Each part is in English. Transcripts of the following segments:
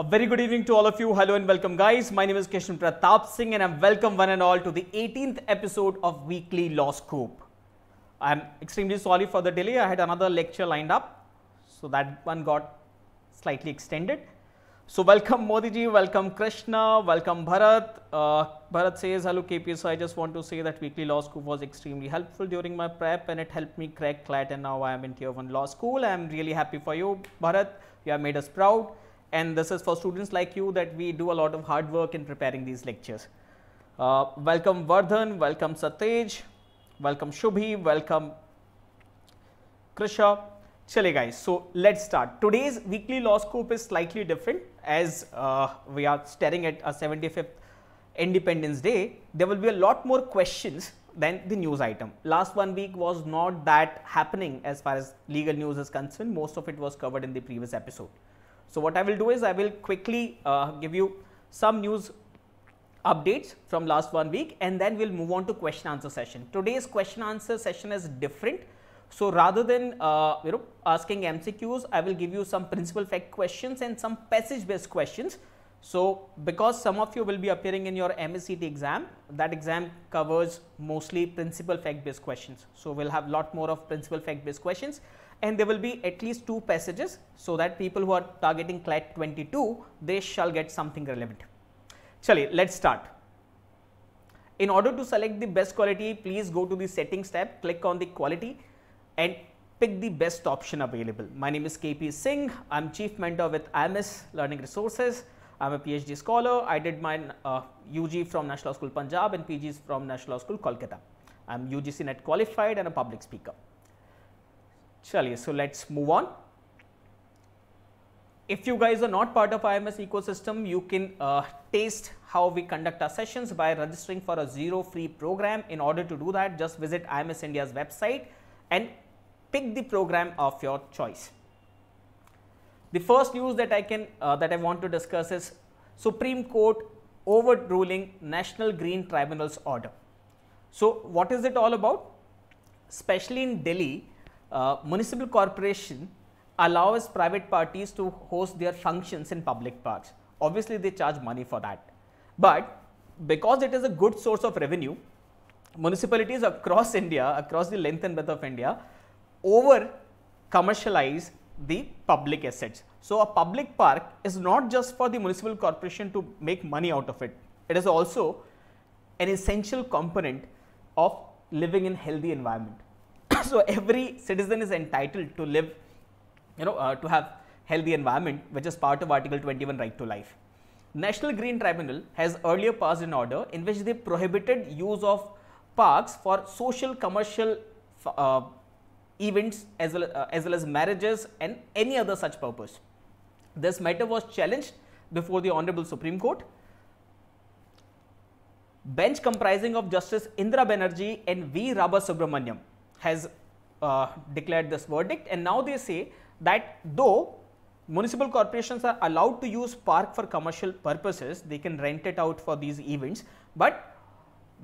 A very good evening to all of you. Hello and welcome guys. My name is Kishan Pratap Singh and I welcome one and all to the 18th episode of Weekly Law Scoop. I'm extremely sorry for the delay. I had another lecture lined up. So that one got slightly extended. So welcome Modiji, welcome Krishna, welcome Bharat. Uh, Bharat says, hello K.P." So I just want to say that Weekly Law Scoop was extremely helpful during my prep and it helped me crack CLAT and now I am in tier 1 law school. I am really happy for you Bharat, you have made us proud and this is for students like you that we do a lot of hard work in preparing these lectures. Uh, welcome Vardhan, welcome Satej, welcome Shubhi, welcome Krisha. Chale guys, so let's start. Today's weekly law scope is slightly different as uh, we are staring at a 75th Independence Day. There will be a lot more questions than the news item. Last one week was not that happening as far as legal news is concerned. Most of it was covered in the previous episode. So what I will do is I will quickly uh, give you some news updates from last one week and then we'll move on to question answer session. Today's question answer session is different. So rather than uh, you know asking MCQs, I will give you some principal fact questions and some passage based questions. So because some of you will be appearing in your MSCT exam, that exam covers mostly principal fact based questions. So we'll have lot more of principal fact based questions and there will be at least two passages so that people who are targeting CLAT 22 they shall get something relevant. Chali, let's start. In order to select the best quality, please go to the settings tab, click on the quality and pick the best option available. My name is KP Singh, I am chief mentor with IMS Learning Resources. I am a PhD scholar. I did my uh, UG from National School Punjab and PGs from National School Kolkata. I am UGC net qualified and a public speaker. So let's move on. if you guys are not part of IMS ecosystem, you can uh, taste how we conduct our sessions by registering for a zero free program. In order to do that, just visit IMS India's website and pick the program of your choice. The first news that I can uh, that I want to discuss is Supreme Court overruling National Green Tribunal's order. So what is it all about? Especially in Delhi, uh, municipal corporation allows private parties to host their functions in public parks. Obviously, they charge money for that. But because it is a good source of revenue, municipalities across India, across the length and breadth of India, over commercialize the public assets. So, a public park is not just for the municipal corporation to make money out of it, it is also an essential component of living in healthy environment. so every citizen is entitled to live, you know, uh, to have healthy environment, which is part of Article 21 right to life. National Green Tribunal has earlier passed an order in which they prohibited use of parks for social commercial uh, events as well, uh, as well as marriages and any other such purpose. This matter was challenged before the Honorable Supreme Court. Bench comprising of Justice Indra Banerjee and V. Rabba Subramanyam has uh, declared this verdict and now they say that though municipal corporations are allowed to use park for commercial purposes, they can rent it out for these events, but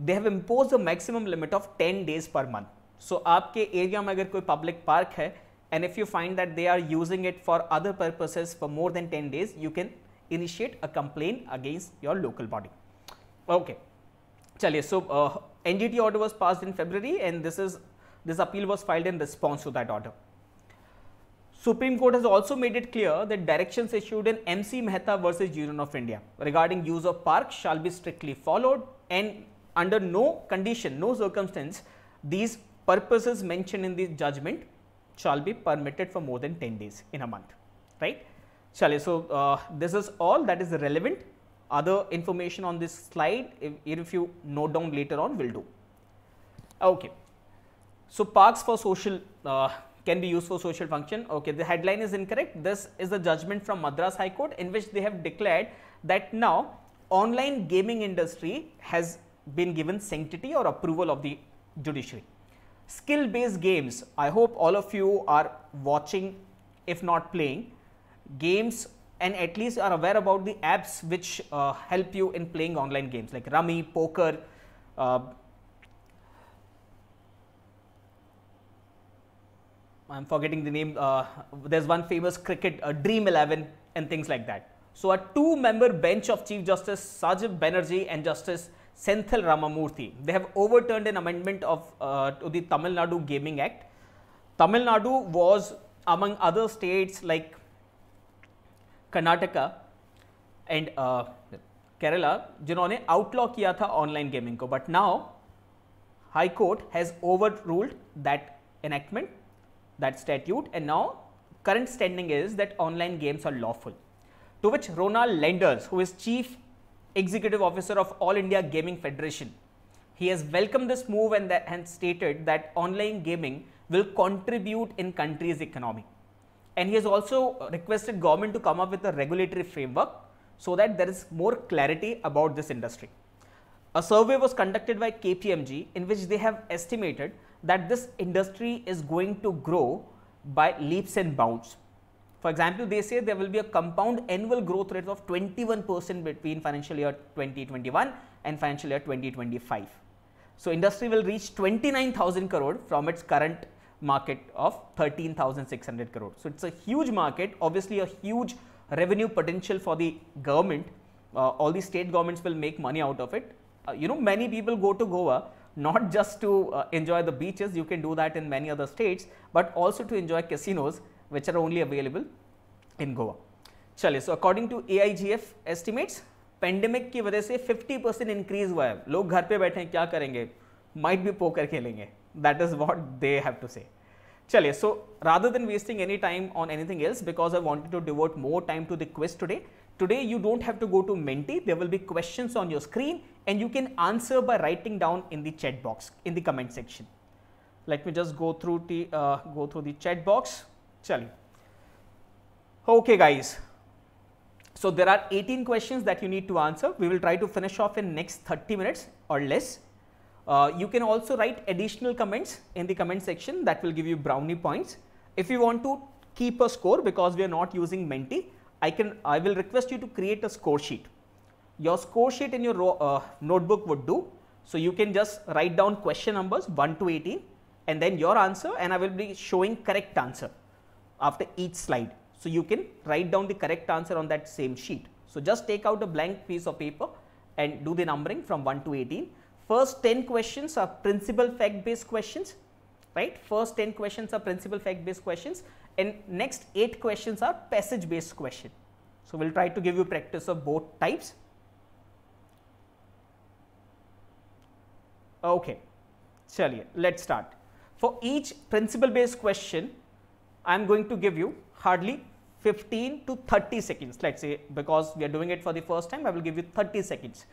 they have imposed a maximum limit of 10 days per month. So, आपके area में अगर कोई public park है and if you find that they are using it for other purposes for more than 10 days, you can initiate a complaint against your local body. Okay. Chaliye, so, uh, NGT order was passed in February and this is this appeal was filed in response to that order. Supreme Court has also made it clear that directions issued in MC Mehta versus Union of India regarding use of parks shall be strictly followed and under no condition, no circumstance, these purposes mentioned in the judgment shall be permitted for more than 10 days in a month, right? Chale, so uh, this is all that is relevant. Other information on this slide, if, if you note down later on, will do. Okay. So parks for social uh, can be used for social function. Okay, the headline is incorrect. This is a judgment from Madras High Court in which they have declared that now online gaming industry has been given sanctity or approval of the judiciary. Skill based games, I hope all of you are watching if not playing games and at least are aware about the apps which uh, help you in playing online games like Rummy, Poker, uh, I'm forgetting the name, uh, there's one famous cricket uh, Dream 11 and things like that. So a two-member bench of Chief Justice Sajib Banerjee and Justice Senthil Ramamurthy, they have overturned an amendment of uh, to the Tamil Nadu Gaming Act. Tamil Nadu was among other states like Karnataka and uh, Kerala, जिन्होंने outlaw किया था online gaming को, but now High Court has overruled that enactment that statute and now current standing is that online games are lawful. To which Ronald Lenders, who is Chief Executive Officer of All India Gaming Federation, he has welcomed this move and, that, and stated that online gaming will contribute in country's economy. And he has also requested government to come up with a regulatory framework so that there is more clarity about this industry. A survey was conducted by KPMG in which they have estimated that this industry is going to grow by leaps and bounds. For example, they say there will be a compound annual growth rate of 21 percent between financial year 2021 and financial year 2025. So, industry will reach 29,000 crore from its current market of 13,600 crore. So, it is a huge market obviously a huge revenue potential for the government uh, all the state governments will make money out of it. Uh, you know many people go to Goa not just to uh, enjoy the beaches, you can do that in many other states, but also to enjoy casinos, which are only available in Goa. Chale, so according to AIGF estimates, pandemic ki wadah se 50% increase hua hai. Log ghar pe baithe hai, kya karenge? Might be poker khelenge. That is what they have to say. Chale, so rather than wasting any time on anything else, because I wanted to devote more time to the quiz today, Today you don't have to go to Menti. There will be questions on your screen and you can answer by writing down in the chat box in the comment section. Let me just go through the uh, go through the chat box. Chali. Okay guys. So there are 18 questions that you need to answer. We will try to finish off in next 30 minutes or less. Uh, you can also write additional comments in the comment section that will give you brownie points. If you want to keep a score because we are not using Menti, I can I will request you to create a score sheet. Your score sheet in your uh, notebook would do. So you can just write down question numbers 1 to 18 and then your answer and I will be showing correct answer after each slide. So you can write down the correct answer on that same sheet. So just take out a blank piece of paper and do the numbering from 1 to 18. First 10 questions are principal fact based questions, right? First 10 questions are principal fact based questions and next 8 questions are passage based question. So, we will try to give you practice of both types. Okay, chaliye, let's start. For each principle based question, I am going to give you hardly 15 to 30 seconds, let's say because we are doing it for the first time, I will give you 30 seconds.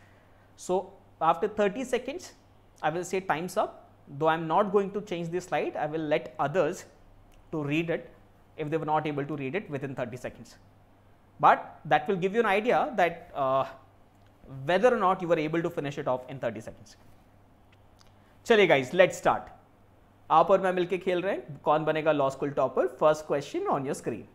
So, after 30 seconds, I will say time's up, though I am not going to change the slide, I will let others to read it if they were not able to read it within 30 seconds. But that will give you an idea that uh, whether or not you were able to finish it off in 30 seconds. चलिए guys, let's start. आप और मैं मिलके खेल रहे हैं कौन बनेगा law school topper first question on your screen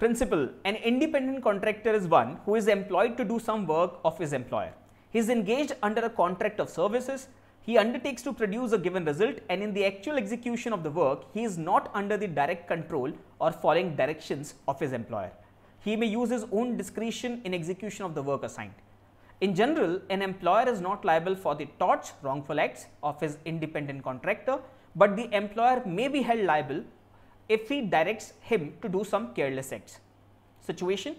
principle an independent contractor is one who is employed to do some work of his employer he is engaged under a contract of services he undertakes to produce a given result and in the actual execution of the work, he is not under the direct control or following directions of his employer. He may use his own discretion in execution of the work assigned. In general, an employer is not liable for the torts, wrongful acts of his independent contractor, but the employer may be held liable if he directs him to do some careless acts. Situation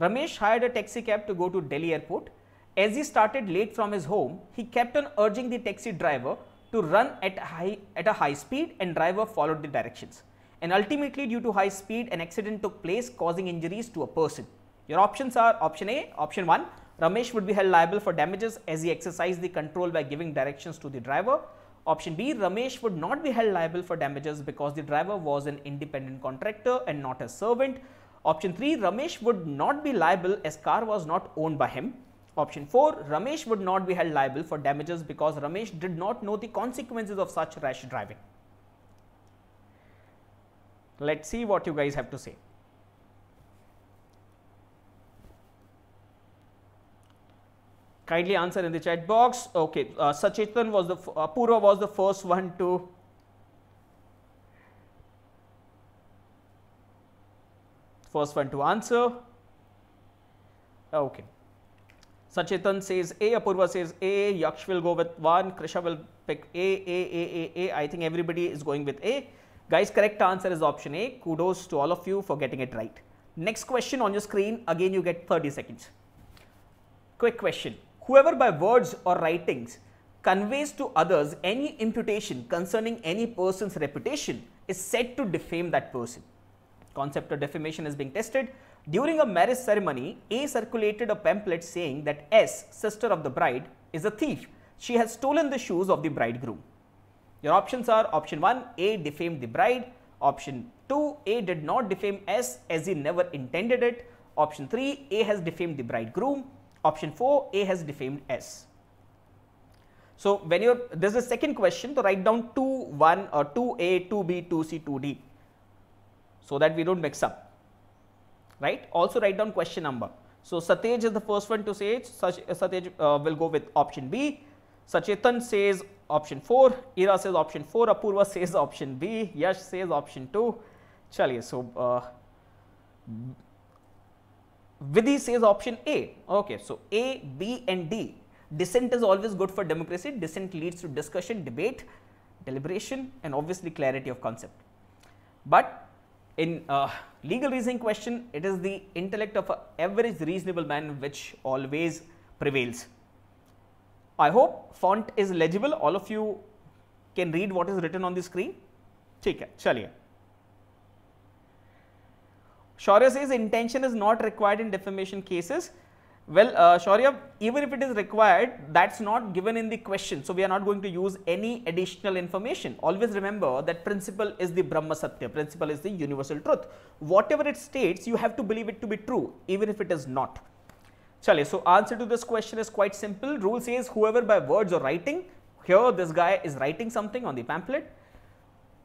Ramesh hired a taxi cab to go to Delhi airport as he started late from his home, he kept on urging the taxi driver to run at, high, at a high speed and driver followed the directions. And ultimately due to high speed an accident took place causing injuries to a person. Your options are option A, option 1 Ramesh would be held liable for damages as he exercised the control by giving directions to the driver. Option B Ramesh would not be held liable for damages because the driver was an independent contractor and not a servant. Option 3 Ramesh would not be liable as car was not owned by him. Option 4, Ramesh would not be held liable for damages because Ramesh did not know the consequences of such rash driving. Let's see what you guys have to say. Kindly answer in the chat box. Okay, uh, Sachetan was the, uh, was the first one to first one to answer. Okay. Sachetan says A, Apurva says A, Yaksh will go with 1, Krisha will pick A, A, A, A, A. I think everybody is going with A. Guys, correct answer is option A. Kudos to all of you for getting it right. Next question on your screen, again you get 30 seconds. Quick question. Whoever by words or writings conveys to others any imputation concerning any person's reputation is said to defame that person. Concept of defamation is being tested. During a marriage ceremony, A circulated a pamphlet saying that S, sister of the bride, is a thief. She has stolen the shoes of the bridegroom. Your options are option 1, A defamed the bride. Option 2, A did not defame S as he never intended it. Option 3, A has defamed the bridegroom. Option 4, A has defamed S. So, when you're, this is the second question, so write down 2, 1 or 2A, 2B, 2C, 2D so that we don't mix up right. Also write down question number. So Satej is the first one to say it, uh, Satej uh, will go with option B, Sachetan says option 4, Ira says option 4, Apurva says option B, Yash says option 2. Chaliye, so uh, Vidhi says option A. Okay, so A, B and D. Dissent is always good for democracy. Dissent leads to discussion, debate, deliberation and obviously clarity of concept. But in uh, legal reasoning question, it is the intellect of an average reasonable man which always prevails. I hope font is legible. All of you can read what is written on the screen. ठीक है चलिए Shaurya says intention is not required in defamation cases. Well, uh, Shaurya, even if it is required, that's not given in the question. So, we are not going to use any additional information. Always remember that principle is the Brahma Satya, principle is the universal truth. Whatever it states, you have to believe it to be true, even if it is not. Chale, so answer to this question is quite simple. Rule says whoever by words or writing, here this guy is writing something on the pamphlet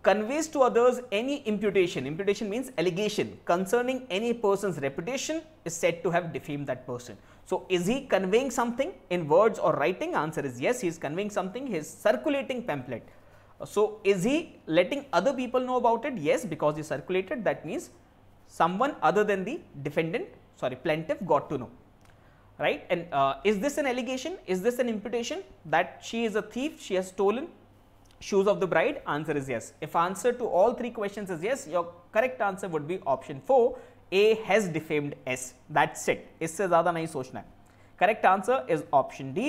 conveys to others any imputation, imputation means allegation concerning any person's reputation is said to have defamed that person. So, is he conveying something in words or writing? Answer is yes, he is conveying something, he is circulating pamphlet. So, is he letting other people know about it? Yes, because he circulated that means someone other than the defendant sorry plaintiff got to know right and uh, is this an allegation is this an imputation that she is a thief she has stolen shoes of the bride? Answer is yes. If answer to all three questions is yes, your correct answer would be option 4. A has defamed S. That's it. इससे ज़्यादा नहीं सोचना है. Correct answer is option D.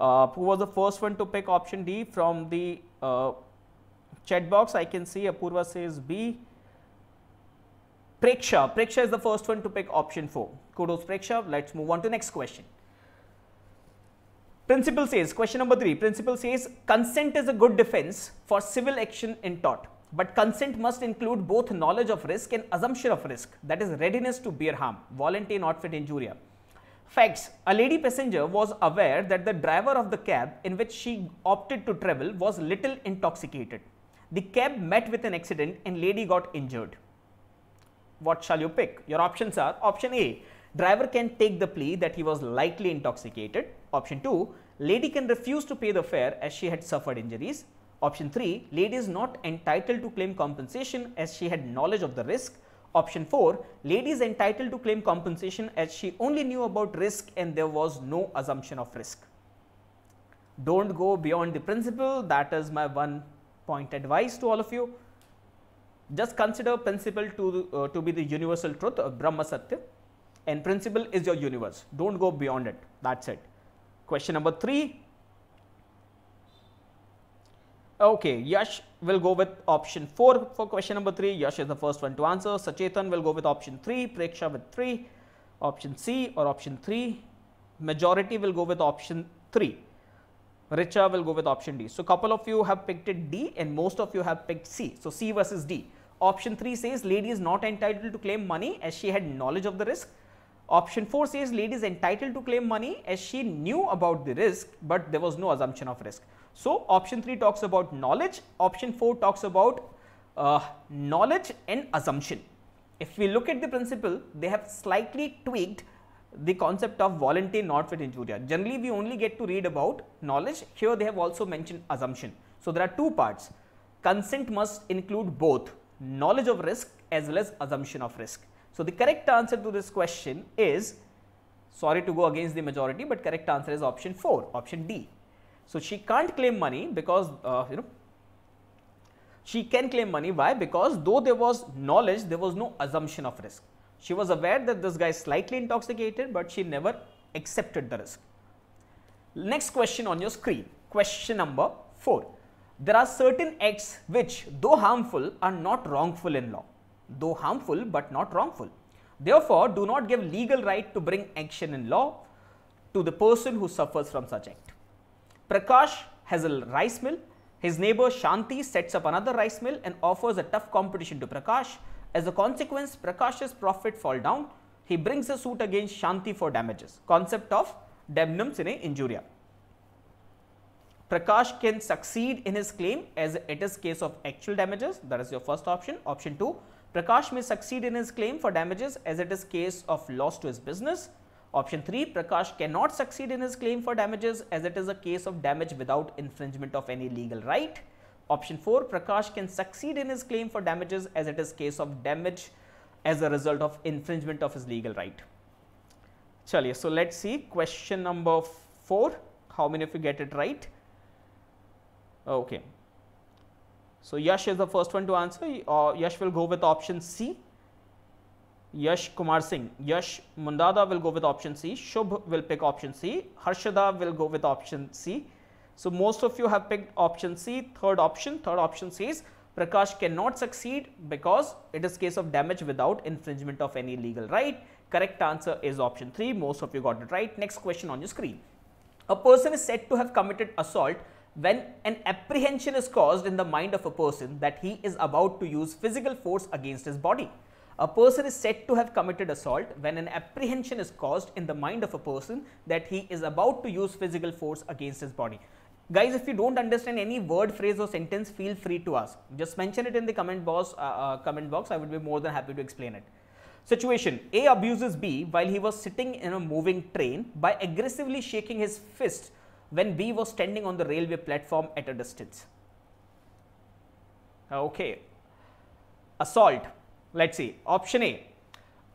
Uh, who was the first one to pick option D from the uh, chat box? I can see Apurva says B. Preksha. Preksha is the first one to pick option 4. Kudos Preksha. Let's move on to next question. Principle says, question number three, principle says consent is a good defense for civil action in tort. But consent must include both knowledge of risk and assumption of risk, that is readiness to bear harm, voluntary not fit injuria. Facts, a lady passenger was aware that the driver of the cab in which she opted to travel was little intoxicated. The cab met with an accident and lady got injured. What shall you pick? Your options are option A, driver can take the plea that he was likely intoxicated. Option 2, lady can refuse to pay the fare as she had suffered injuries. Option 3, lady is not entitled to claim compensation as she had knowledge of the risk. Option 4, lady is entitled to claim compensation as she only knew about risk and there was no assumption of risk. Don't go beyond the principle, that is my one point advice to all of you. Just consider principle to, uh, to be the universal truth, uh, Brahma Satya. And principle is your universe don't go beyond it that's it question number 3 okay yash will go with option 4 for question number 3 yash is the first one to answer sachetan will go with option 3 preksha with 3 option c or option 3 majority will go with option 3 richa will go with option d so couple of you have picked it d and most of you have picked c so c versus d option 3 says lady is not entitled to claim money as she had knowledge of the risk Option 4 says lady is entitled to claim money as she knew about the risk but there was no assumption of risk. So, option 3 talks about knowledge, option 4 talks about uh, knowledge and assumption. If we look at the principle, they have slightly tweaked the concept of voluntary not fit injuria. Generally, we only get to read about knowledge, here they have also mentioned assumption. So, there are two parts, consent must include both knowledge of risk as well as assumption of risk. So the correct answer to this question is, sorry to go against the majority, but correct answer is option 4, option D. So she can't claim money because, uh, you know, she can claim money. Why? Because though there was knowledge, there was no assumption of risk. She was aware that this guy is slightly intoxicated, but she never accepted the risk. Next question on your screen, question number 4. There are certain acts which, though harmful, are not wrongful in law though harmful but not wrongful. Therefore, do not give legal right to bring action in law to the person who suffers from such act. Prakash has a rice mill. His neighbor Shanti sets up another rice mill and offers a tough competition to Prakash. As a consequence, Prakash's profit fall down. He brings a suit against Shanti for damages. Concept of damnum sine injuria. Prakash can succeed in his claim as it is case of actual damages. That is your first option. Option 2, Prakash may succeed in his claim for damages as it is case of loss to his business. Option 3, Prakash cannot succeed in his claim for damages as it is a case of damage without infringement of any legal right. Option 4, Prakash can succeed in his claim for damages as it is case of damage as a result of infringement of his legal right. Chaliye, so let's see question number 4, how many of you get it right? Okay, so, Yash is the first one to answer uh, Yash will go with option C. Yash Kumar Singh, Yash Mundada will go with option C, Shubh will pick option C, Harshada will go with option C. So, most of you have picked option C, third option, third option says Prakash cannot succeed because it is case of damage without infringement of any legal right. Correct answer is option 3, most of you got it right. Next question on your screen. A person is said to have committed assault when an apprehension is caused in the mind of a person that he is about to use physical force against his body. A person is said to have committed assault when an apprehension is caused in the mind of a person that he is about to use physical force against his body. Guys, if you don't understand any word, phrase or sentence, feel free to ask. Just mention it in the comment box, uh, uh, comment box. I would be more than happy to explain it. Situation A abuses B while he was sitting in a moving train by aggressively shaking his fist when B was standing on the railway platform at a distance. Okay. Assault. Let's see. Option A.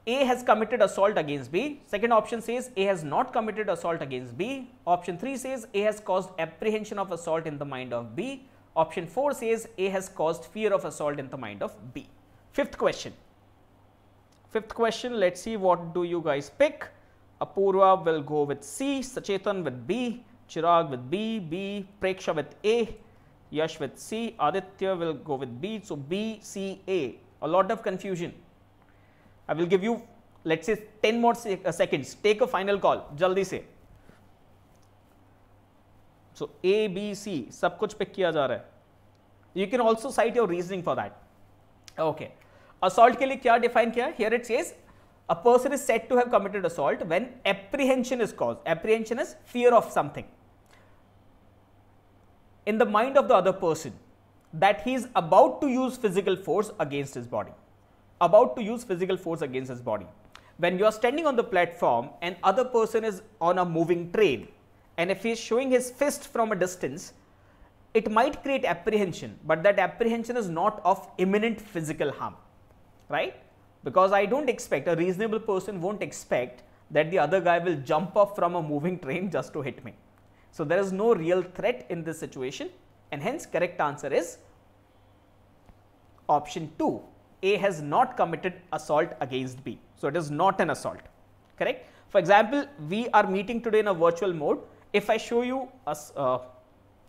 A has committed assault against B. Second option says A has not committed assault against B. Option 3 says A has caused apprehension of assault in the mind of B. Option 4 says A has caused fear of assault in the mind of B. Fifth question. Fifth question, let's see what do you guys pick. Apurva will go with C, Sachetan with B, Chirag with B, B, Preksha with A, Yash with C, Aditya will go with B. So B, C, A. A lot of confusion. I will give you let's say 10 more se uh, seconds. Take a final call. Jaldi se. So A, B, C sab kuch pick kiya ja रहा है. You can also cite your reasoning for that. Okay. Assault ke liye kya define kya? Here it says a person is said to have committed assault when apprehension is caused. Apprehension is fear of something. in the mind of the other person that he is about to use physical force against his body, about to use physical force against his body. When you are standing on the platform and other person is on a moving train and if he is showing his fist from a distance, it might create apprehension, but that apprehension is not of imminent physical harm, right? Because I don't expect, a reasonable person won't expect that the other guy will jump off from a moving train just to hit me. So there is no real threat in this situation and hence correct answer is option 2. A has not committed assault against B. So it is not an assault, correct? For example, we are meeting today in a virtual mode. If I show you a uh,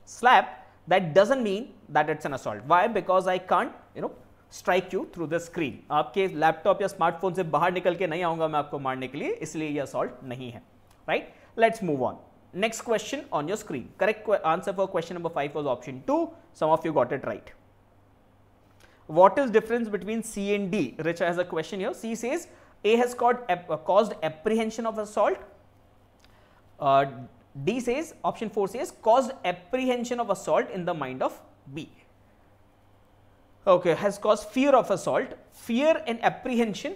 slap, that doesn't mean that it's an assault. Why? Because I can't, you know, strike you through the screen आपके laptop या smartphone से बाहर निकल के नहीं आऊंगा मैं आपको मारने के लिए इसलिए ये असॉल्ट नहीं है right let's move on next question on your screen. Correct answer for question number 5 was option 2. Some of you got it right. What is difference between C and D? Richa has a question here. C says A has uh, caused, apprehension of assault. Uh, D says option 4 says caused apprehension of assault in the mind of B. Okay, has caused fear of assault. Fear and apprehension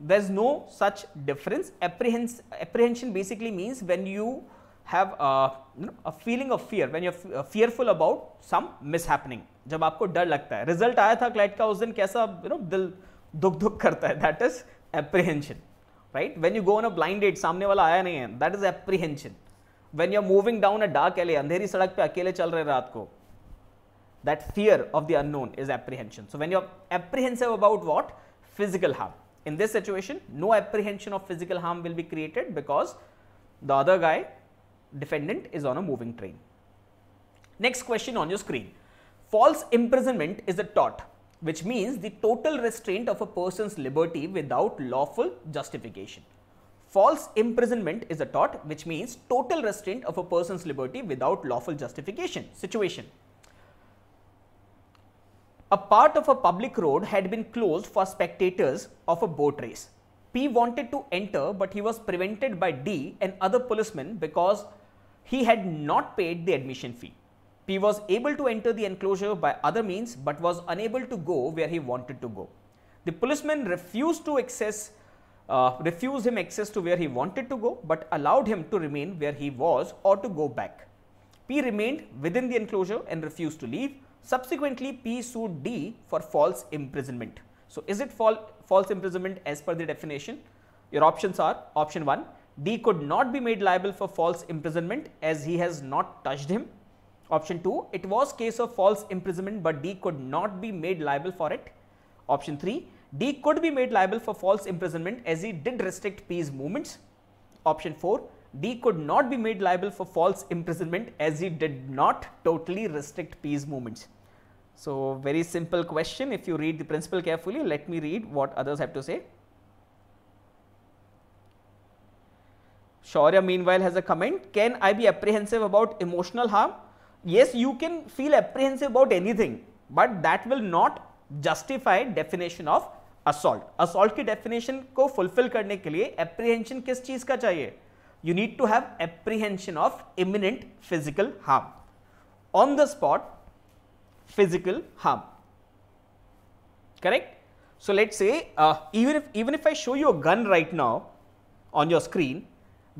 there is no such difference. Apprehens apprehension basically means when you have a feeling of fear when you fearful about some mishappening जब आपको डर लगता है result आया था client का उस दिन कैसा यू नो दिल दुख दुख करता है that is apprehension right when you go on a blind date सामने वाला आया नहीं है that is apprehension when you are moving down a dark alley अंधेरी सड़क पे अकेले चल रहे रात को that fear of the unknown is apprehension so when you are apprehensive about what physical harm in this situation no apprehension of physical harm will be created because the other guy defendant is on a moving train. Next question on your screen. False imprisonment is a tort, which means the total restraint of a person's liberty without lawful justification. False imprisonment is a tort, which means total restraint of a person's liberty without lawful justification. Situation. A part of a public road had been closed for spectators of a boat race. P wanted to enter but he was prevented by D and other policemen because he had not paid the admission fee. P was able to enter the enclosure by other means but was unable to go where he wanted to go. The policeman refused to access, uh, refused him access to where he wanted to go but allowed him to remain where he was or to go back. P remained within the enclosure and refused to leave. Subsequently, P sued D for false imprisonment. So, is it false imprisonment as per the definition? Your options are option 1 D could not be made liable for false imprisonment as he has not touched him. Option 2, it was case of false imprisonment but D could not be made liable for it. Option 3, D could be made liable for false imprisonment as he did restrict P's movements. Option 4, D could not be made liable for false imprisonment as he did not totally restrict P's movements. So, very simple question. If you read the principle carefully, let me read what others have to say. Shaurya meanwhile has a comment, can I be apprehensive about emotional harm? Yes, you can feel apprehensive about anything, but that will not justify definition of assault. Assault ki definition ko fulfill karne ke liye apprehension kis cheez ka chahiye? You need to have apprehension of imminent physical harm. On the spot, physical harm. Correct? so let's say uh, even if even if i show you a gun right now on your screen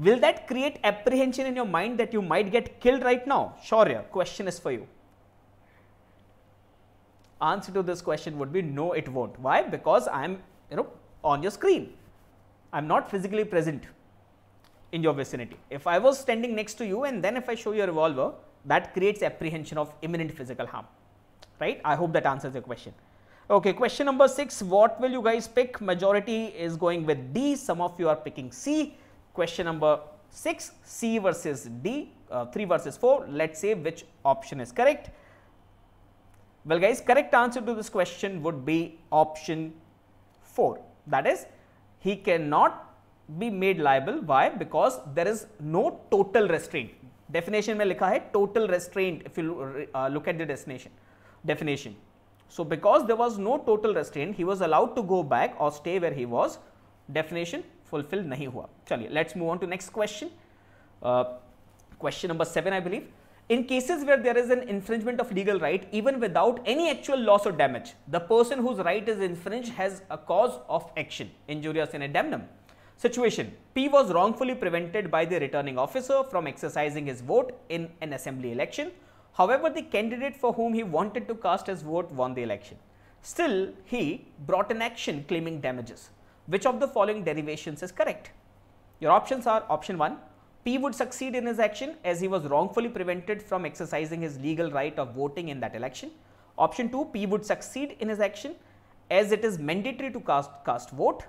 will that create apprehension in your mind that you might get killed right now? Sure, yeah. question is for you. Answer to this question would be no, it won't. Why? Because I am, you know, on your screen. I am not physically present in your vicinity. If I was standing next to you and then if I show you a revolver, that creates apprehension of imminent physical harm, right? I hope that answers your question. Okay, question number 6, what will you guys pick? Majority is going with D, some of you are picking C question number 6 C versus D uh, 3 versus 4 let us say which option is correct. Well guys correct answer to this question would be option 4 that is he cannot be made liable why because there is no total restraint definition mein likha hai total restraint if you uh, look at the destination definition. So, because there was no total restraint he was allowed to go back or stay where he was definition Fulfilled, नहीं हुआ Let's move on to next question. Uh, question number seven, I believe. In cases where there is an infringement of legal right, even without any actual loss or damage, the person whose right is infringed has a cause of action, injurious in damnum. Situation P was wrongfully prevented by the returning officer from exercising his vote in an assembly election. However, the candidate for whom he wanted to cast his vote won the election. Still, he brought an action claiming damages which of the following derivations is correct? Your options are option 1 P would succeed in his action as he was wrongfully prevented from exercising his legal right of voting in that election. Option 2 P would succeed in his action as it is mandatory to cast, cast vote.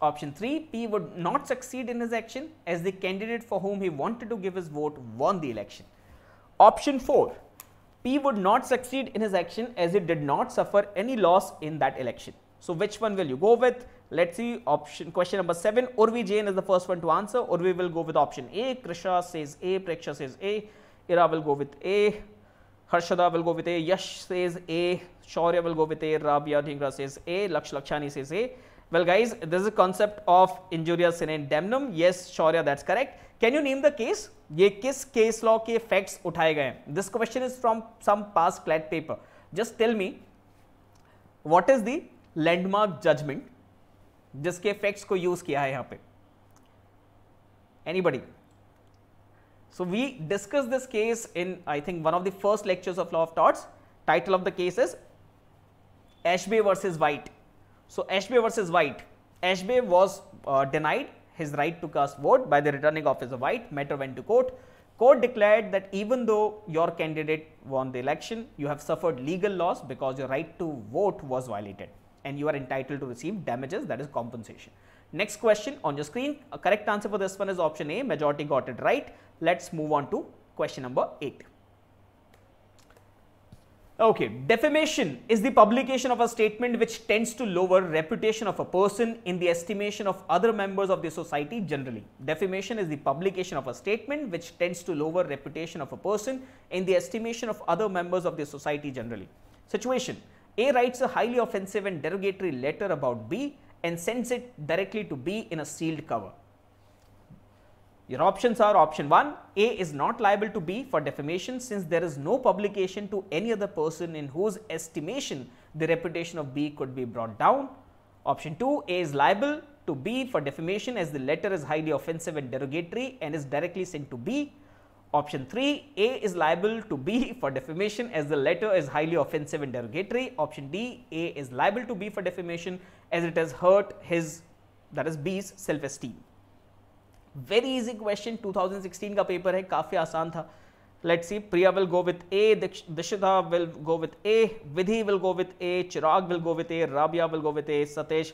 Option 3 P would not succeed in his action as the candidate for whom he wanted to give his vote won the election. Option 4 P would not succeed in his action as it did not suffer any loss in that election. So, which one will you go with? Let's see option question number 7. Urvi Jain is the first one to answer. Urvi will go with option A. Krisha says A. Preksha says A. Ira will go with A. Harshada will go with A. Yash says A. Shaurya will go with A. Rabia Dhingra says A. Laksh Lakshani says A. Well, guys, this is a concept of injurious sine damnum Yes, Shaurya, that's correct. Can you name the case? ये किस case law के facts उठाए गए हैं this question is from some past CLAT paper just tell me what is the landmark judgement जिसके facts को use किया है यहाँ पे anybody so we discussed this case in i think one of the first lectures of law of torts title of the case is ashby versus white so ashby versus white ashby was uh, denied his right to cast vote by the returning officer white matter went to court court declared that even though your candidate won the election you have suffered legal loss because your right to vote was violated and you are entitled to receive damages that is compensation. Next question on your screen, a correct answer for this one is option A, majority got it right. Let's move on to question number 8. Okay, defamation is the publication of a statement which tends to lower reputation of a person in the estimation of other members of the society generally. Defamation is the publication of a statement which tends to lower reputation of a person in the estimation of other members of the society generally. Situation, a writes a highly offensive and derogatory letter about B and sends it directly to B in a sealed cover. Your options are option 1 A is not liable to B for defamation since there is no publication to any other person in whose estimation the reputation of B could be brought down. Option 2 A is liable to B for defamation as the letter is highly offensive and derogatory and is directly sent to B. Option 3, A is liable to B for defamation as the letter is highly offensive and derogatory. Option D, A is liable to B for defamation as it has hurt his, that is B's self-esteem. Very easy question, 2016 का paper है, काफी आसान था. Let's see, Priya will go with A, Dishita will go with A, Vidhi will go with A, Chirag will go with A, Rabia will go with A, Satesh.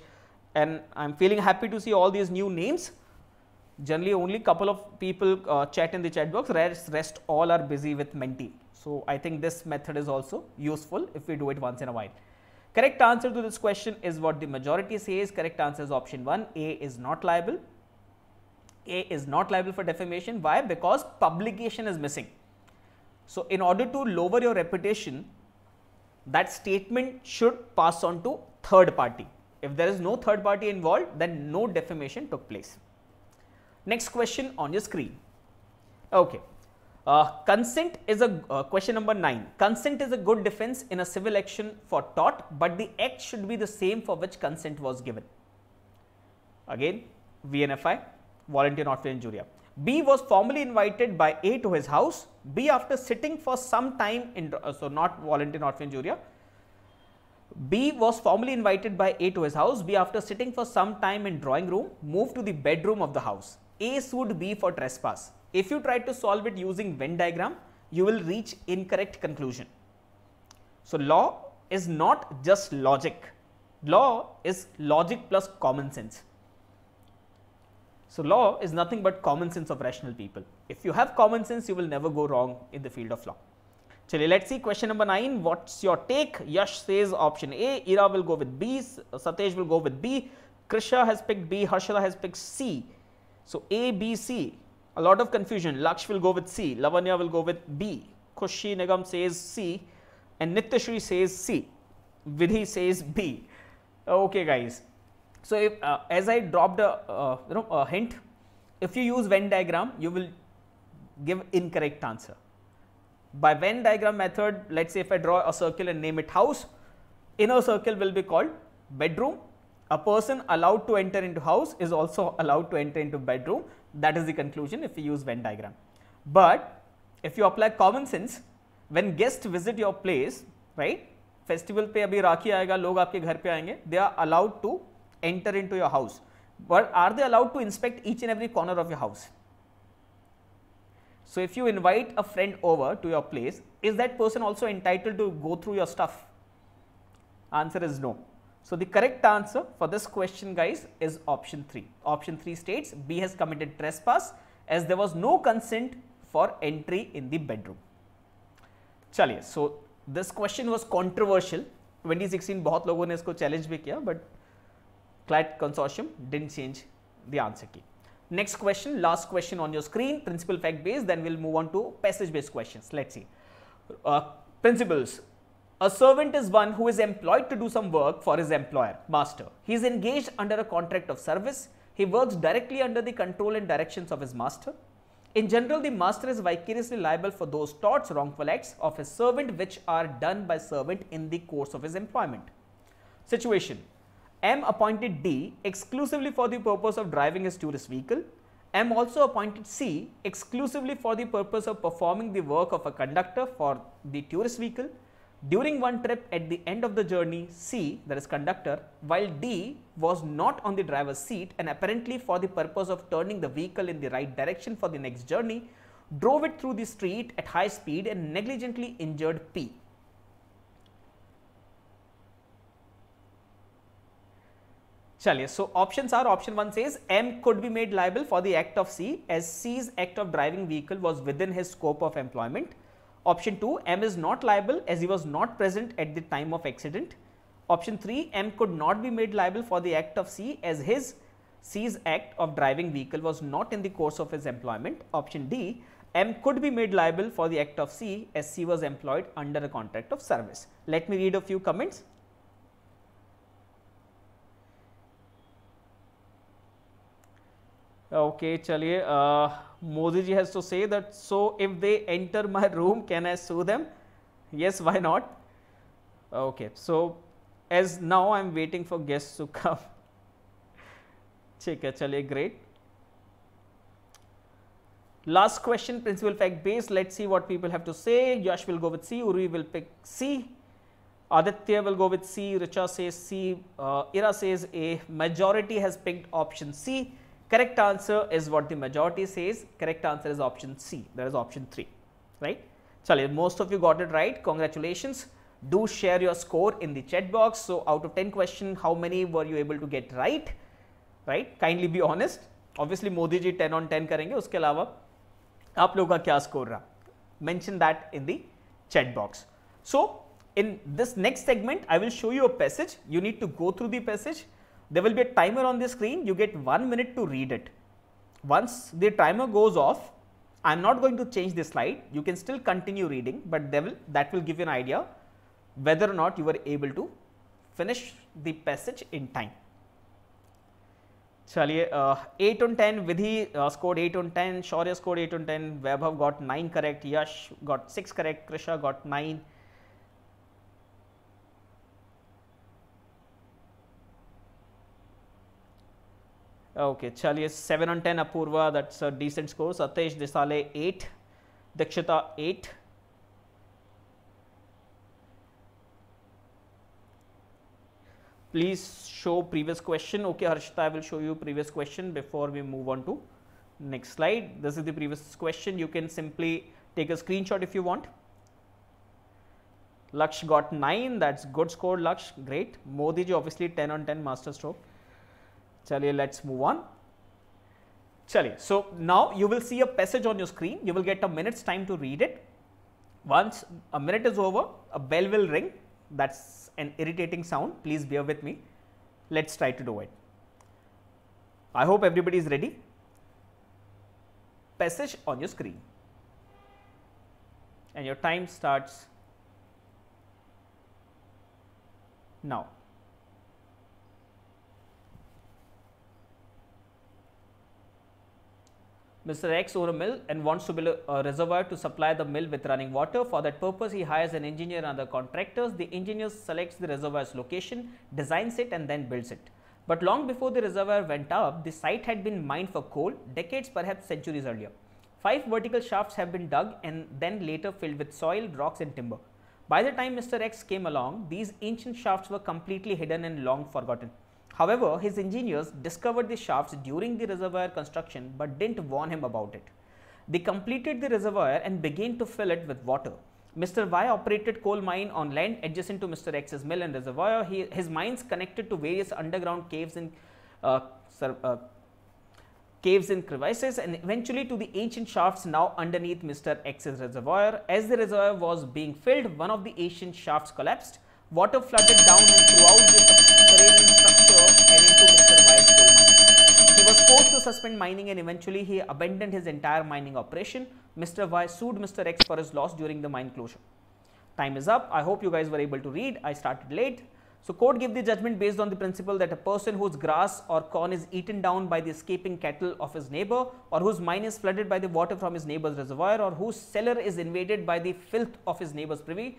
And I'm feeling happy to see all these new names generally only couple of people uh, chat in the chat box, rest, rest all are busy with mentee. So, I think this method is also useful if we do it once in a while. Correct answer to this question is what the majority says, correct answer is option 1, A is not liable. A is not liable for defamation, why? Because publication is missing. So, in order to lower your reputation, that statement should pass on to third party. If there is no third party involved, then no defamation took place. Next question on your screen. Okay. Uh, consent is a uh, question number 9. Consent is a good defense in a civil action for tort, but the act should be the same for which consent was given. Again, VNFI, volunteer not feeling injuria. B was formally invited by A to his house. B after sitting for some time in, uh, so not volunteer not feeling injuria. B was formally invited by A to his house. B after sitting for some time in drawing room, moved to the bedroom of the house is would be for trespass. If you try to solve it using Venn diagram, you will reach incorrect conclusion. So law is not just logic. Law is logic plus common sense. So law is nothing but common sense of rational people. If you have common sense, you will never go wrong in the field of law. So, let's see question number 9. What's your take? Yash says option A, Ira will go with B, Satesh will go with B, Krishna has picked B, Harshada has picked C. So A, B, C, a lot of confusion. Laksh will go with C, Lavanya will go with B, Kushi Nagam says C, and Nitishri says C, Vidhi says B. Okay, guys. So if, uh, as I dropped a uh, you know a hint, if you use Venn diagram, you will give incorrect answer. By Venn diagram method, let's say if I draw a circle and name it house, inner circle will be called bedroom a person allowed to enter into house is also allowed to enter into bedroom. That is the conclusion if you use Venn diagram. But if you apply common sense, when guests visit your place, right, Festival pe abhi Rakhi aayega, log आपके ghar pe aayenge. They are allowed to enter into your house, but are they allowed to inspect each and every corner of your house? so if you invite a friend over to your place, is that person also entitled to go through your stuff? Answer is no. So, the correct answer for this question guys is option 3. Option 3 states B has committed trespass as there was no consent for entry in the bedroom. Chaliye, so, this question was controversial. 2016, challenged logon challenge but CLAT consortium didn't change the answer key. Next question, last question on your screen, principle fact based, then we'll move on to passage based questions. Let's see. Uh, principles, a servant is one who is employed to do some work for his employer, master. He is engaged under a contract of service. He works directly under the control and directions of his master. In general, the master is vicariously liable for those torts, wrongful acts of his servant which are done by servant in the course of his employment. Situation M appointed D exclusively for the purpose of driving his tourist vehicle. M also appointed C exclusively for the purpose of performing the work of a conductor for the tourist vehicle during one trip at the end of the journey, C, that is conductor, while D was not on the driver's seat and apparently for the purpose of turning the vehicle in the right direction for the next journey, drove it through the street at high speed and negligently injured P. Chaliye. So options are option 1 says M could be made liable for the act of C as C's act of driving vehicle was within his scope of employment. Option 2, M is not liable as he was not present at the time of accident. Option 3, M could not be made liable for the act of C as his C's act of driving vehicle was not in the course of his employment. Option D, M could be made liable for the act of C as C was employed under a contract of service. Let me read a few comments. okay chaliye uh, modi has to say that so if they enter my room can i sue them yes why not okay so as now i'm waiting for guests to come theek hai chaliye great last question principle fact based let's see what people have to say yash will go with c uri will pick c Aditya will go with C, Richa says C, uh, Ira says A, majority has picked option C. Correct answer is what the majority says. Correct answer is option C. That is option 3, right? Chale, most of you got it right. Congratulations. Do share your score in the chat box. So, out of 10 questions, how many were you able to get right? Right? Kindly be honest. Obviously, Modi ji 10 on 10 karenge. Uske alawa, aap log ka kya score raha? Mention that in the chat box. So, in this next segment, I will show you a passage. You need to go through the passage there will be a timer on the screen, you get 1 minute to read it. Once the timer goes off, I am not going to change the slide, you can still continue reading, but will, that will give you an idea whether or not you were able to finish the passage in time. चलिए eight on ten Vidhi score eight on ten Shaurya score eight on ten Vaibhav got nine correct Yash got six correct Krisha got nine okay चलिए seven on ten Apurva that's decent score Satesh Disale eight Dakshata eight please show previous question okay Harshata I will show you previous question before we move on to next slide this is the previous question you can simply take a screen shot if you want Lakshya got nine that's good score Lakshya great Modi ji obviously ten on ten master stroke Chali, let's move on. Chali, so now you will see a passage on your screen. You will get a minute's time to read it. Once a minute is over, a bell will ring. That's an irritating sound. Please bear with me. Let's try to do it. I hope everybody is ready. Passage on your screen and your time starts now. Mr. X owns a mill and wants to build a reservoir to supply the mill with running water. For that purpose, he hires an engineer and other contractors. The engineer selects the reservoir's location, designs it and then builds it. But long before the reservoir went up, the site had been mined for coal, decades perhaps centuries earlier. Five vertical shafts have been dug and then later filled with soil, rocks and timber. By the time Mr. X came along, these ancient shafts were completely hidden and long forgotten. However, his engineers discovered the shafts during the reservoir construction but didn't warn him about it. They completed the reservoir and began to fill it with water. Mr. Y operated coal mine on land adjacent to Mr. X's mill and reservoir. He, his mines connected to various underground caves in uh, uh, caves and crevices and eventually to the ancient shafts now underneath Mr. X's reservoir. As the reservoir was being filled, one of the ancient shafts collapsed Water flooded down and throughout the subterranean structure and into Mr. White's coal mine. He was forced to suspend mining and eventually he abandoned his entire mining operation. Mr. Y sued Mr. X for his loss during the mine closure. Time is up. I hope you guys were able to read. I started late. So court gave the judgment based on the principle that a person whose grass or corn is eaten down by the escaping cattle of his neighbor or whose mine is flooded by the water from his neighbor's reservoir or whose cellar is invaded by the filth of his neighbor's privy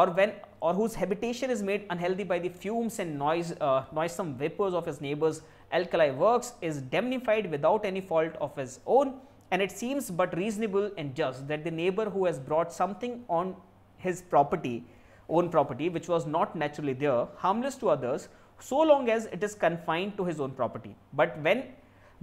or when or whose habitation is made unhealthy by the fumes and noise, uh, noisome vapors of his neighbor's alkali works is damnified without any fault of his own and it seems but reasonable and just that the neighbor who has brought something on his property own property which was not naturally there harmless to others so long as it is confined to his own property but when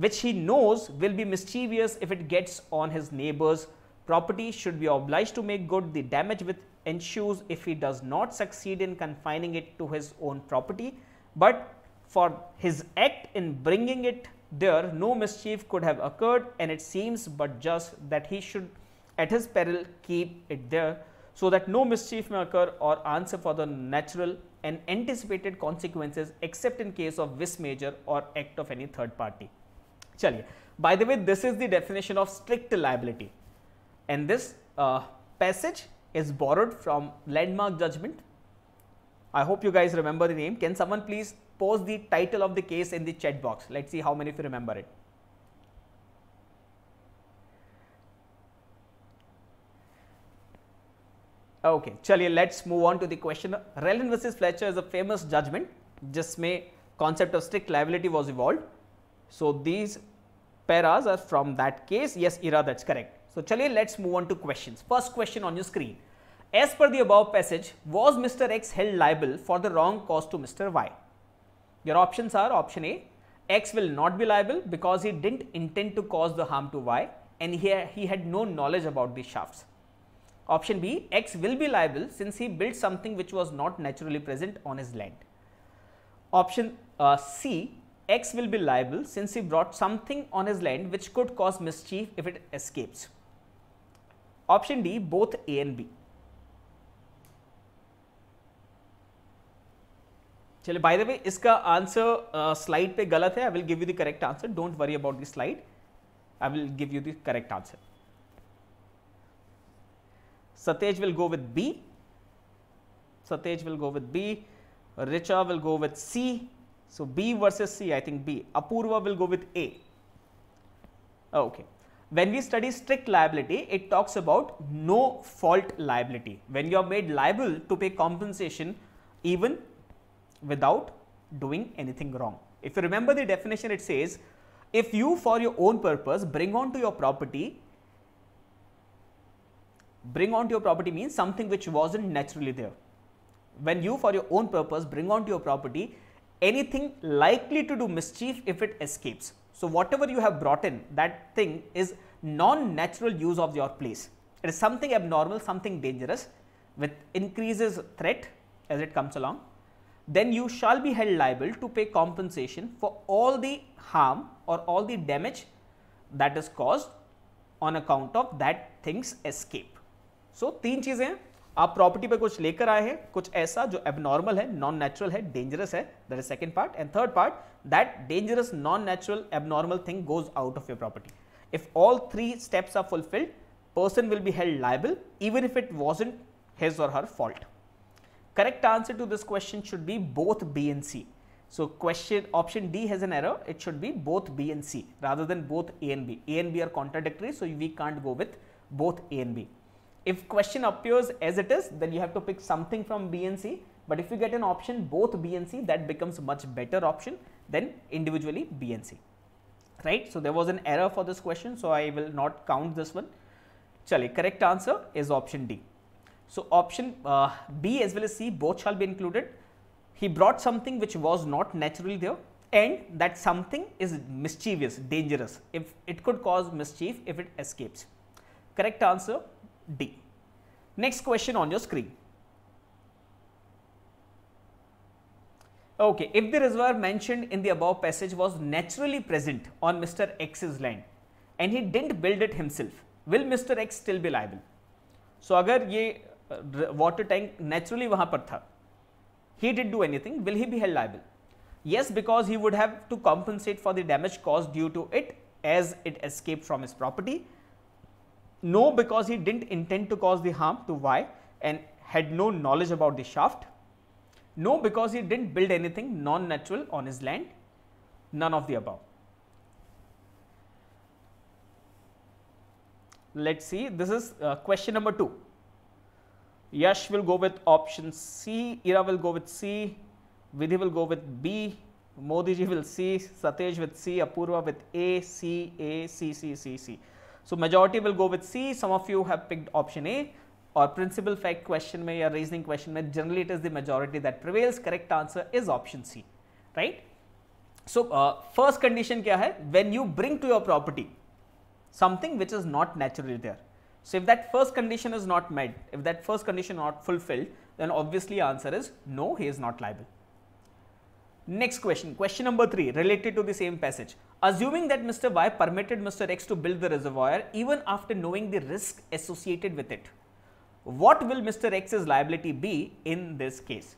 which he knows will be mischievous if it gets on his neighbor's property should be obliged to make good the damage with ensues if he does not succeed in confining it to his own property, but for his act in bringing it there, no mischief could have occurred and it seems but just that he should at his peril keep it there so that no mischief may occur or answer for the natural and anticipated consequences except in case of major or act of any third party. Chaliye. By the way, this is the definition of strict liability and this uh, passage is borrowed from landmark judgment. I hope you guys remember the name. Can someone please post the title of the case in the chat box? Let's see how many of you remember it. Okay, chaliye, let's move on to the question. Relin versus Fletcher is a famous judgment Just may concept of strict liability was evolved. So, these paras are from that case. Yes, Ira, that's correct. So let's move on to questions. First question on your screen. As per the above passage, was Mr. X held liable for the wrong cause to Mr. Y? Your options are option A, X will not be liable because he didn't intend to cause the harm to Y and he, he had no knowledge about the shafts. Option B, X will be liable since he built something which was not naturally present on his land. Option uh, C, X will be liable since he brought something on his land which could cause mischief if it escapes. Option D both A and B चलिए by the way इसका answer slide uh, पे गलत है I will give you the correct answer don't worry about the slide I will give you the correct answer Satej will go with B Satej will go with B Richa will go with C so B versus C I think B Apurva will go with A okay oh, when we study strict liability, it talks about no fault liability. When you are made liable to pay compensation even without doing anything wrong. If you remember the definition, it says if you for your own purpose bring on to your property, bring on to your property means something which wasn't naturally there. When you for your own purpose bring on to your property anything likely to do mischief if it escapes. So whatever you have brought in, that thing is non-natural use of your place. It is something abnormal, something dangerous with increases threat as it comes along. Then you shall be held liable to pay compensation for all the harm or all the damage that is caused on account of that thing's escape. So, three things. आप property पे कुछ लेकर आए हैं कुछ ऐसा जो abnormal है नॉन नेचुरल है डेंजरस है that is second part and third part that dangerous non natural abnormal thing goes out of your property if all three steps are fulfilled person will be held liable even if it was in his or her fault correct answer to this question should be both B and C so question option D has an error it should be both B and C rather than both A and B A and B are contradictory so we can't go with both A and B If question appears as it is, then you have to pick something from B and C. But if you get an option both B and C, that becomes much better option than individually B and C, right? So, there was an error for this question. So, I will not count this one. Chale, correct answer is option D. So, option uh, B as well as C both shall be included. He brought something which was not naturally there and that something is mischievous, dangerous, if it could cause mischief if it escapes. Correct answer D. Next question on your screen. Okay, if the reservoir mentioned in the above passage was naturally present on Mr. X's land and he didn't build it himself, will Mr. X still be liable? So, अगर ये uh, water tank naturally वहाँ पर he didn't do anything, will he be held liable? Yes, because he would have to compensate for the damage caused due to it as it escaped from his property no because he didn't intend to cause the harm to Y and had no knowledge about the shaft. No because he didn't build anything non-natural on his land. None of the above. Let's see, this is uh, question number 2. Yash will go with option C, Ira will go with C, Vidhi will go with B, Modi ji will C, Satesh with C, Apurva with A, C, A, C, C, C, C. So majority will go with C. Some of you have picked option A or principal fact question may or reasoning question may generally it is the majority that prevails. Correct answer is option C, right? So uh, first condition kya hai? When you bring to your property something which is not naturally there. So if that first condition is not met, if that first condition not fulfilled, then obviously answer is no, he is not liable. Next question, question number 3 related to the same passage. Assuming that Mr. Y permitted Mr. X to build the reservoir even after knowing the risk associated with it, what will Mr. X's liability be in this case?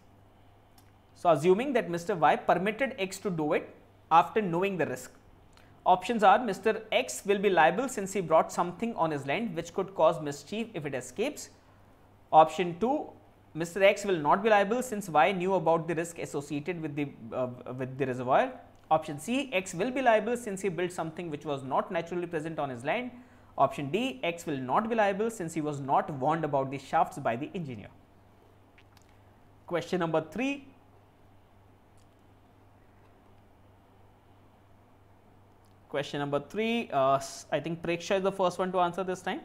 So, assuming that Mr. Y permitted X to do it after knowing the risk. Options are Mr. X will be liable since he brought something on his land which could cause mischief if it escapes. Option 2 Mr. X will not be liable since Y knew about the risk associated with the, uh, with the reservoir. Option C, X will be liable since he built something which was not naturally present on his land. Option D, X will not be liable since he was not warned about the shafts by the engineer. Question number 3. Question number 3, uh, I think Preksha is the first one to answer this time.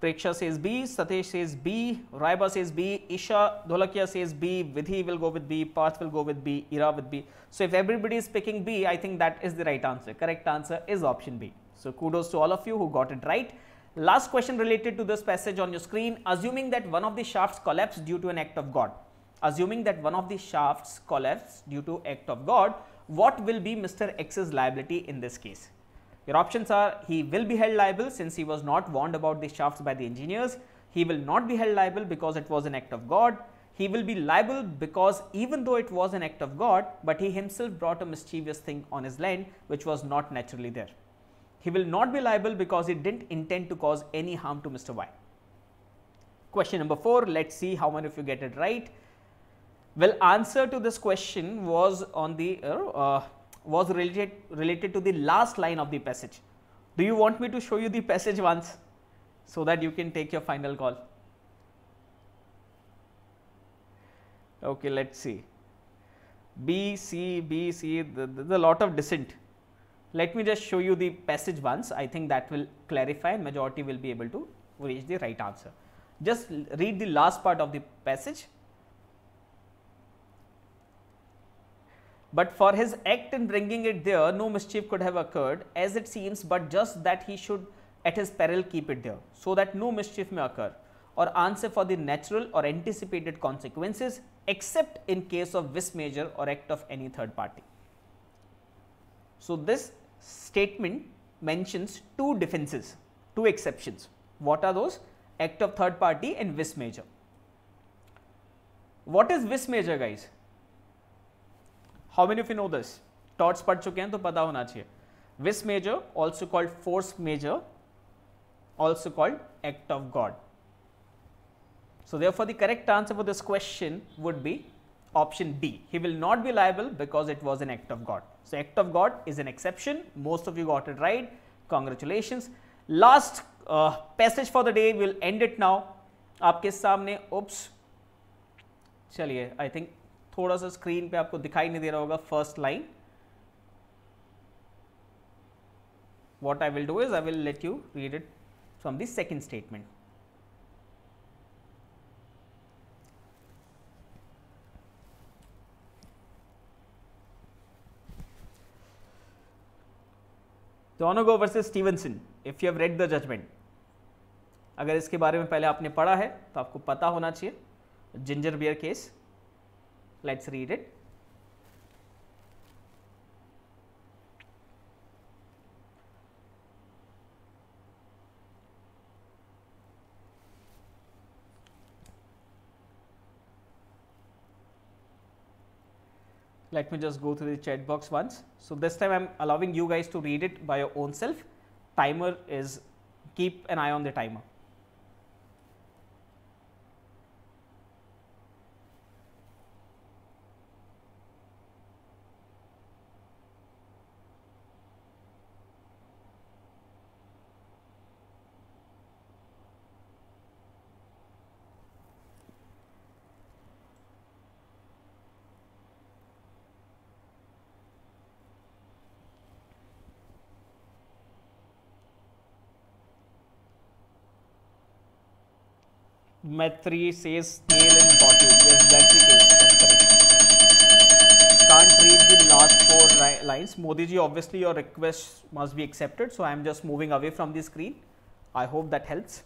Preksha says B, Satish says B, Raiba says B, Isha Dholakia says B, Vidhi will go with B, Parth will go with B, Ira with B. So, if everybody is picking B, I think that is the right answer. Correct answer is option B. So, kudos to all of you who got it right. Last question related to this passage on your screen, assuming that one of the shafts collapsed due to an act of God. Assuming that one of the shafts collapsed due to act of God, what will be Mr. X's liability in this case? Your options are he will be held liable since he was not warned about the shafts by the engineers. He will not be held liable because it was an act of God. He will be liable because even though it was an act of God, but he himself brought a mischievous thing on his land which was not naturally there. He will not be liable because he didn't intend to cause any harm to Mr. Y. Question number 4, let's see how many of you get it right. Well, answer to this question was on the uh, uh, was related, related to the last line of the passage. Do you want me to show you the passage once so that you can take your final call? Okay, let us see. B, C, B, C, there's a lot of dissent. Let me just show you the passage once. I think that will clarify and majority will be able to reach the right answer. Just read the last part of the passage But for his act in bringing it there, no mischief could have occurred as it seems, but just that he should at his peril keep it there, so that no mischief may occur or answer for the natural or anticipated consequences except in case of major or act of any third party. So, this statement mentions two defenses, two exceptions. What are those? Act of third party and major. What is major, guys? How many of you know पढ़ चुके हैं तो पता होना चाहिए vis major also called force majeure also called act of God so therefore the correct answer for this question would be option D he will not be liable because it was an act of God so act of God is an exception most of you got it right congratulation last passage for the day will end it now आपके सामने उप्स चलिए I think थोड़ा सा screen पे आपको दिखाई नहीं दे रहा होगा first line what I will do is I will let you read it from the second statement Donoghue versus Stevenson if you have read the judgement अगर इसके बारे में पहले आपने पढ़ा है तो आपको पता होना चाहिए ginger beer case Let us read it. Let me just go through the chat box once. So, this time I am allowing you guys to read it by your own self. Timer is keep an eye on the timer. Math 3 says snail and bottle. Yes, that's the case. Can't read the last four lines. Modiji, obviously your request must be accepted. So, I am just moving away from the screen. I hope that helps.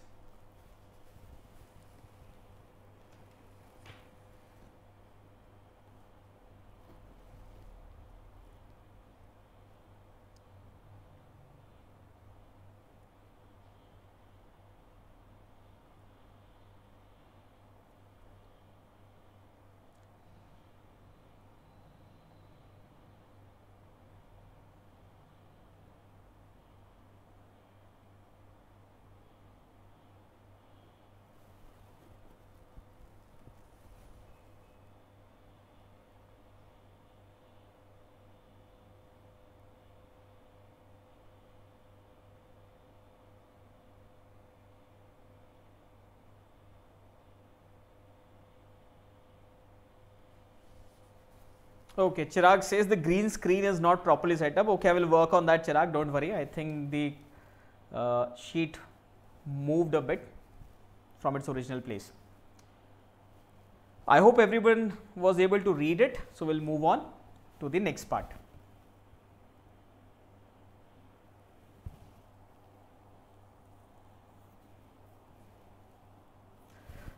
Okay, Chirag says the green screen is not properly set up. Okay, I will work on that Chirag, don't worry. I think the uh, sheet moved a bit from its original place. I hope everyone was able to read it. So, we will move on to the next part.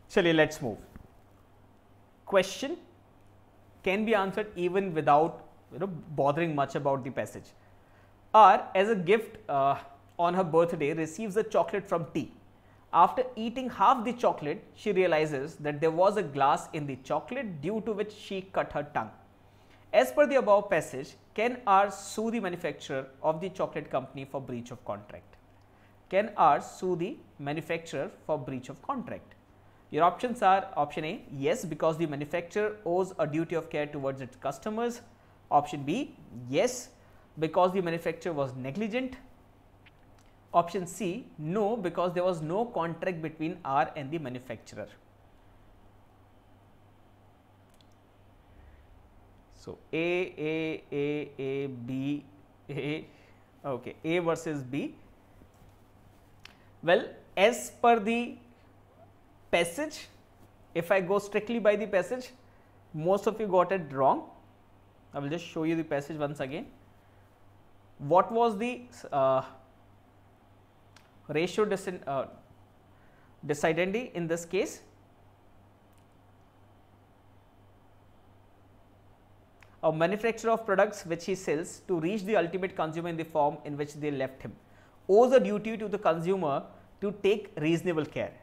Chali, let us move. Question can be answered even without you know bothering much about the passage. R as a gift uh, on her birthday receives a chocolate from T. After eating half the chocolate, she realizes that there was a glass in the chocolate due to which she cut her tongue. As per the above passage, can R sue the manufacturer of the chocolate company for breach of contract? Can R sue the manufacturer for breach of contract? Your options are option A, yes, because the manufacturer owes a duty of care towards its customers. Option B, yes, because the manufacturer was negligent. Option C, no, because there was no contract between R and the manufacturer. So, A, A, A, A, B, A, okay, A versus B. Well, as per the passage, if I go strictly by the passage, most of you got it wrong. I will just show you the passage once again. What was the uh, ratio uh, in this case? A manufacturer of products which he sells to reach the ultimate consumer in the form in which they left him owes a duty to the consumer to take reasonable care.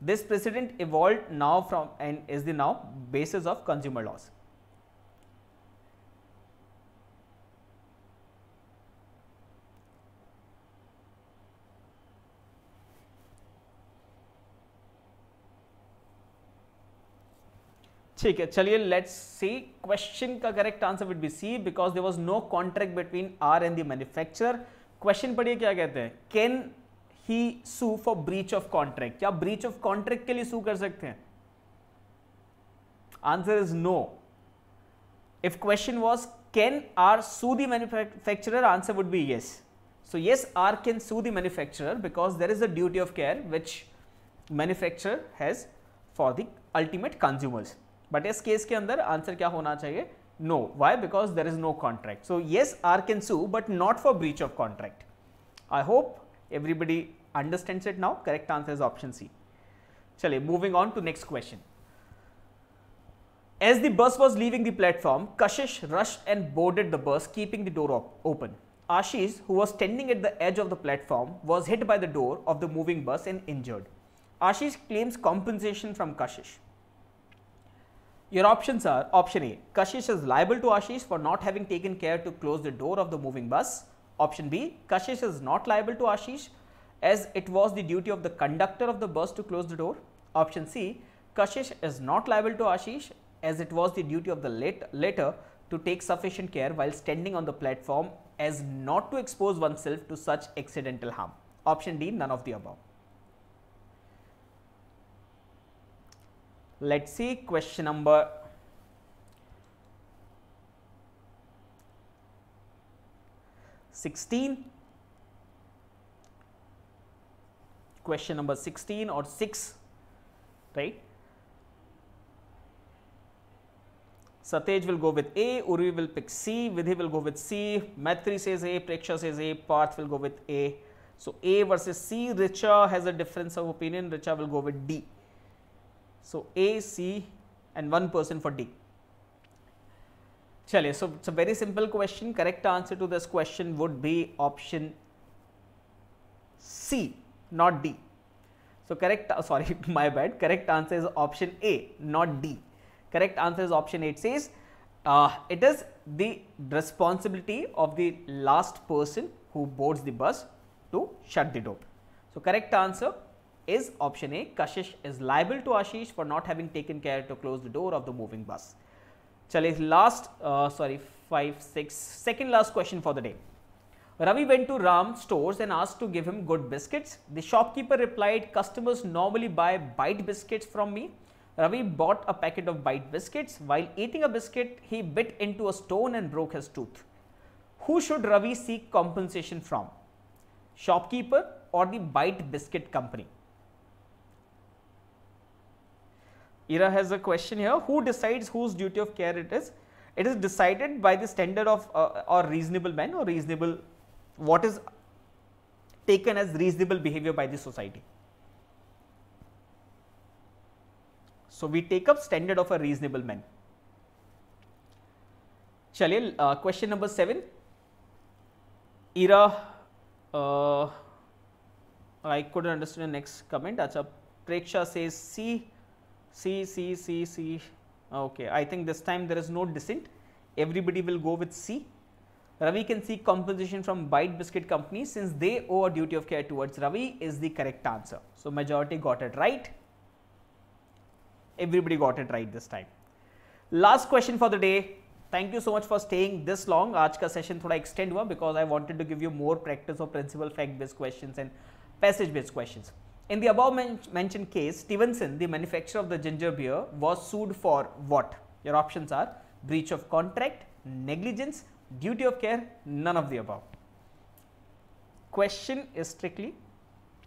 This precedent evolved now from and is the now basis of consumer laws. ठीक है चलिए let's see question का correct answer would be C because there was no contract between R and the manufacturer question पढ़िए क्या कहते हैं can he sue for breach of contract क्या breach of contract के लिए सू कर सकते हैं answer is no if question was can R sue the manufacturer answer would be yes so yes R can sue the manufacturer because there is a duty of care which manufacture has for the ultimate consumers but इस case के अंदर answer क्या होना चाहिए no why because there is no contract so yes R can sue but not for breach of contract I hope everybody understands it now correct answer is option C. Chale, moving on to next question. As the bus was leaving the platform, Kashish rushed and boarded the bus keeping the door op open. Ashish, who was standing at the edge of the platform, was hit by the door of the moving bus and injured. Ashish claims compensation from Kashish. Your options are option A. Kashish is liable to Ashish for not having taken care to close the door of the moving bus. Option B. Kashish is not liable to Ashish as it was the duty of the conductor of the bus to close the door. Option C, Kashish is not liable to Ashish as it was the duty of the late, latter to take sufficient care while standing on the platform as not to expose oneself to such accidental harm. Option D, none of the above. Let's see question number sixteen question number 16 or 6 right. Satej will go with A, Urvi will pick C, Vidhi will go with C, Maitri says A, Preksha says A, Parth will go with A. So, A versus C, Richa has a difference of opinion, Richa will go with D. So, A, C and one person for D. Chale, so it's a very simple question. Correct answer to this question would be option C not D. So correct, sorry, my bad, correct answer is option A, not D. Correct answer is option A. It says uh, it is the responsibility of the last person who boards the bus to shut the door. So correct answer is option A, Kashish is liable to Ashish for not having taken care to close the door of the moving bus. Chale, last, uh, sorry, 5, 6, second last question for the day. Ravi went to Ram stores and asked to give him good biscuits. The shopkeeper replied, customers normally buy bite biscuits from me. Ravi bought a packet of bite biscuits. While eating a biscuit, he bit into a stone and broke his tooth. Who should Ravi seek compensation from? Shopkeeper or the bite biscuit company? Ira has a question here. Who decides whose duty of care it is? It is decided by the standard of uh, or reasonable man or reasonable what is taken as reasonable behavior by the society. So, we take up standard of a reasonable man. Shalil, uh, question number 7, Ira, uh, I could not understand the next comment, Acha, Preksha says C, C, C, C, C, okay, I think this time there is no dissent, everybody will go with C. Ravi can seek compensation from Bite Biscuit Company since they owe a duty of care towards Ravi is the correct answer. So, majority got it right. Everybody got it right this time. Last question for the day. Thank you so much for staying this long. आज session थोड़ा extend हुआ because I wanted to give you more practice of principle fact based questions and passage based questions. In the above men mentioned case, Stevenson, the manufacturer of the ginger beer was sued for what? Your options are breach of contract, negligence, Duty of care, none of the above. Question is strictly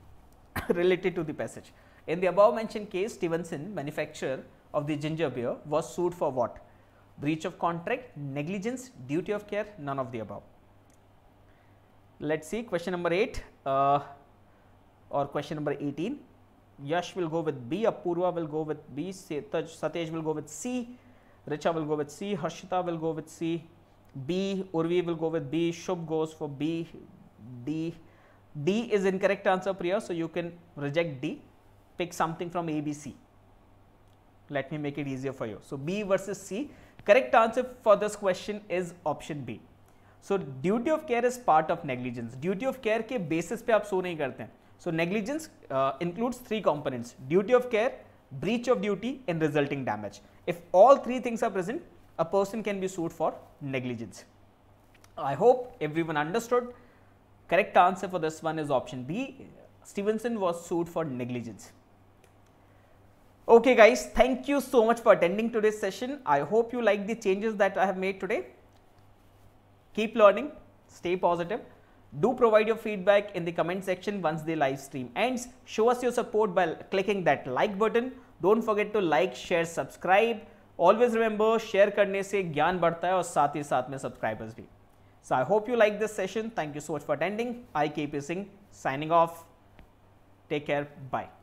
related to the passage. In the above mentioned case, Stevenson, manufacturer of the ginger beer, was sued for what? Breach of contract, negligence, duty of care, none of the above. Let us see question number 8 uh, or question number 18. Yash will go with B, Apurva will go with B, Satej will go with C, Richa will go with C, Harshita will go with C, B. Urvi will go with B. Shub goes for B. D. D is incorrect answer Priya, so you can reject D. Pick something from A, B, C. Let me make it easier for you. So, B versus C. Correct answer for this question is option B. So duty of care is part of negligence duty of care के basis पे आप sue नहीं करते हैं so negligence includes three components duty of care breach of duty and resulting damage if all three things are present a person can be sued for negligence. I hope everyone understood. Correct answer for this one is option B. Stevenson was sued for negligence. Okay guys, thank you so much for attending today's session. I hope you like the changes that I have made today. Keep learning, stay positive. Do provide your feedback in the comment section once the live stream ends. Show us your support by clicking that like button. Don't forget to like, share, subscribe always remember share करने से ज्ञान बढ़ता है और साथ ही साथ में subscribers भी so I hope you like this session thank you so much for attending I K P Singh signing off take care bye